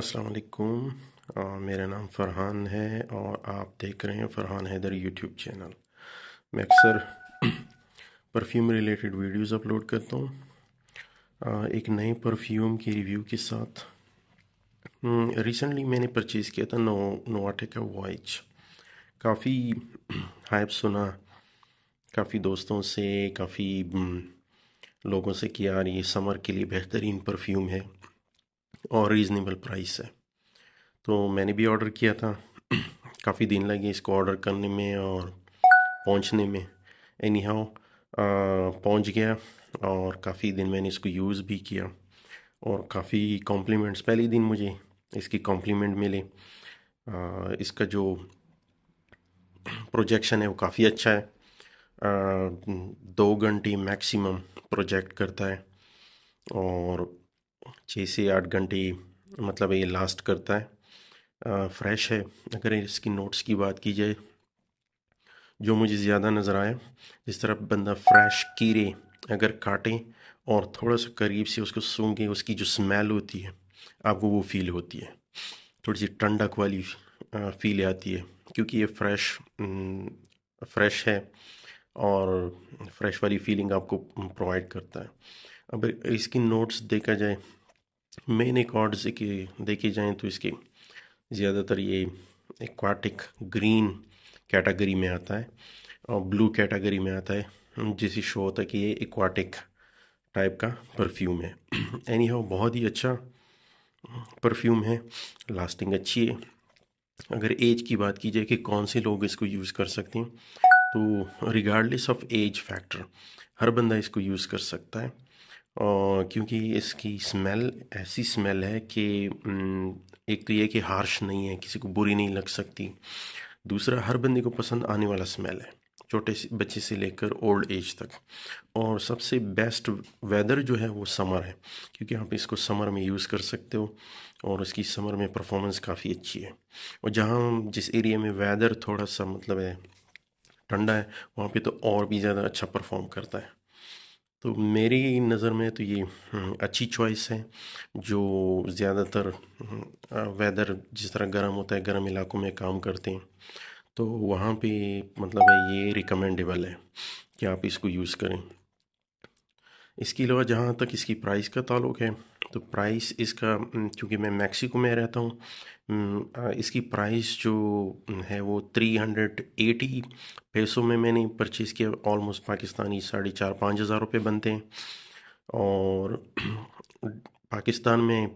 अस्सलाम वालेकुम मेरा नाम फ़रहान है और आप देख रहे हैं फ़रहान हैदर यूट्यूब चैनल मैं अक्सर परफ्यूम रिलेटेड वीडियोस अपलोड करता हूँ एक नए परफ्यूम की रिव्यू के साथ रिसेंटली हम्म, मैंने परचेज़ किया था नो नोवाटे का वॉइच काफ़ी हाइप सुना काफ़ी दोस्तों से काफ़ी हम्म, लोगों से कि यार ये समर के लिए बेहतरीन परफ्यूम है और रीज़नेबल प्राइस है तो मैंने भी ऑर्डर किया था काफ़ी दिन लगे इसको ऑर्डर करने में और पहुंचने में एनी हाउ पहुँच गया और काफ़ी दिन मैंने इसको यूज़ भी किया और काफ़ी कॉम्प्लीमेंट्स पहले दिन मुझे इसकी कॉम्प्लीमेंट मिले आ, इसका जो प्रोजेक्शन है वो काफ़ी अच्छा है आ, दो घंटे मैक्सिमम प्रोजेक्ट करता है और छः से आठ घंटे मतलब ये लास्ट करता है आ, फ्रेश है अगर इसकी नोट्स की बात की जाए जो मुझे ज़्यादा नज़र आया जिस तरह बंदा फ्रेश कीड़े अगर काटें और थोड़ा सा करीब से उसको सूंघें उसकी जो स्मेल होती है आपको वो फील होती है थोड़ी सी ठंडक वाली फील आती है क्योंकि ये फ्रेश फ्रेश है और फ्रेश वाली फीलिंग आपको प्रोवाइड करता है अब इसकी नोट्स देखा जाए मेन एक ऑर्ड्स के देखे जाएँ तो इसके ज़्यादातर ये एक्वाटिक ग्रीन कैटेगरी में आता है और ब्लू कैटेगरी में आता है जिसे शो होता है कि ये एक्वाटिक टाइप का परफ्यूम है एनी हाउ बहुत ही अच्छा परफ्यूम है लास्टिंग अच्छी है अगर एज की बात की जाए कि कौन से लोग इसको यूज़ कर सकते हैं तो रिगार्डलेस ऑफ एज फैक्टर हर बंदा इसको यूज़ कर सकता है और क्योंकि इसकी स्मेल ऐसी स्मेल है कि एक तो ये कि हार्श नहीं है किसी को बुरी नहीं लग सकती दूसरा हर बंदे को पसंद आने वाला स्मेल है छोटे बच्चे से लेकर ओल्ड एज तक और सबसे बेस्ट वेदर जो है वो समर है क्योंकि आप इसको समर में यूज़ कर सकते हो और इसकी समर में परफॉर्मेंस काफ़ी अच्छी है और जहाँ जिस एरिया में वेदर थोड़ा सा मतलब है ठंडा है वहाँ पे तो और भी ज़्यादा अच्छा परफॉर्म करता है तो मेरी नज़र में तो ये हम्म, अच्छी चॉइस है जो ज़्यादातर वेदर जिस तरह गर्म होता है गर्म इलाकों में काम करते हैं तो वहाँ पे मतलब है ये रिकमेंडेबल है कि आप इसको यूज़ करें इसके अलावा जहाँ तक इसकी प्राइस का ताल्लुक है तो प्राइस इसका हम्म, क्योंकि मैं मैक्सिको में रहता हूँ हम्म, इसकी प्राइस जो हम्म, है वो थ्री हंड्रेड एटी पैसों में मैंने परचेज़ किया ऑलमोस्ट पाकिस्तानी साढ़े चार पाँच हज़ार रुपये बनते हैं और पाकिस्तान में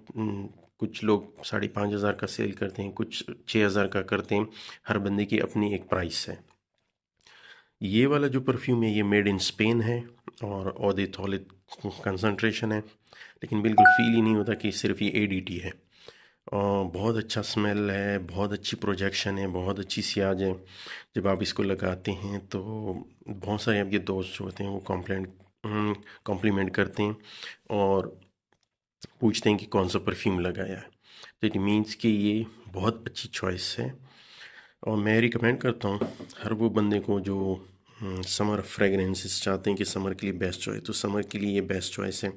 कुछ लोग साढ़े पाँच हज़ार का सेल करते हैं कुछ छः हज़ार का करते हैं हर बंदे की अपनी एक प्राइस है ये वाला जो परफ्यूम है ये मेड इन स्पेन है और ओदिथोलिक कंसनट्रेशन है लेकिन बिल्कुल फील ही नहीं होता कि सिर्फ ये ए है और बहुत अच्छा स्मेल है बहुत अच्छी प्रोजेक्शन है बहुत अच्छी सियाज है जब आप इसको लगाते हैं तो बहुत सारे आपके दोस्त जो होते हैं वो कॉम्प्लेंट हम्म, कॉम्प्लीमेंट करते हैं और पूछते हैं कि कौन सा परफ्यूम लगाया है तो इट मीन्स कि ये बहुत अच्छी चॉइस है और मैं रिकमेंड करता हूँ हर वो बंदे को जो हम्म, समर फ्रेगरेंसेस चाहते हैं कि समर के लिए बेस्ट चॉइस तो समर के लिए ये बेस्ट चॉइस है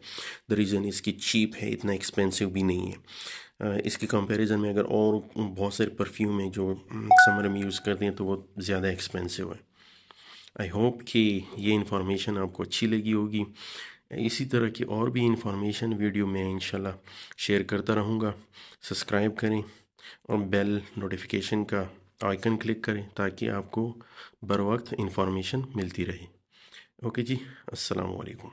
द रीज़न इसकी चीप है इतना एक्सपेंसिव भी नहीं है इसके कंपैरिजन में अगर और बहुत सारे परफ्यूम हैं जो हम्म, समर में यूज़ करते हैं तो वो ज़्यादा एक्सपेंसिव है आई होप कि ये इन्फॉर्मेशन आपको अच्छी लगी होगी इसी तरह की और भी इन्फॉर्मेशन वीडियो में इंशाल्लाह शेयर करता रहूँगा सब्सक्राइब करें और बेल नोटिफिकेशन का आइकन क्लिक करें ताकि आपको बर वक्त इंफॉर्मेशन मिलती रहे ओके जी अस्सलाम वालेकुम